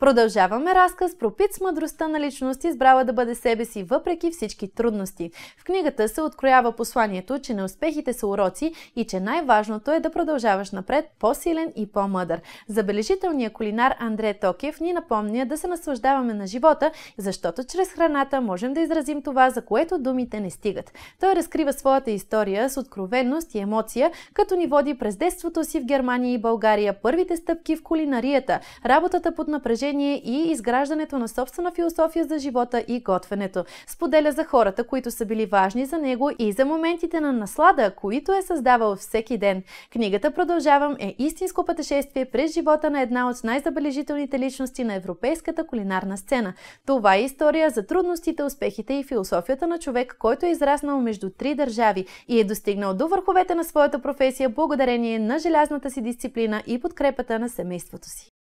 Продължаваме разказ про Пит с мъдростта на личност, избрала да бъде себе си въпреки всички трудности. В книгата се откроява посланието, че неуспехите са уроци и че най-важното е да продължаваш напред по-силен и по-мъдър. Забележителният кулинар Андре Токев ни напомня да се наслаждаваме на живота, защото чрез храната можем да изразим това, за което думите не стигат. Той разкрива своята история с откровенност и емоция, като ни води през детството си в Германия и България първите стъпки в кулинарията, работата под напрежение обучение и изграждането на собствена философия за живота и готвенето. Споделя за хората, които са били важни за него и за моментите на наслада, които е създавал всеки ден. Книгата Продължавам е истинско пътешествие през живота на една от най-забележителните личности на европейската кулинарна сцена. Това е история за трудностите, успехите и философията на човек, който е израснал между три държави и е достигнал до върховете на своята професия благодарение на желязната си дисциплина и подкрепата на семейството си.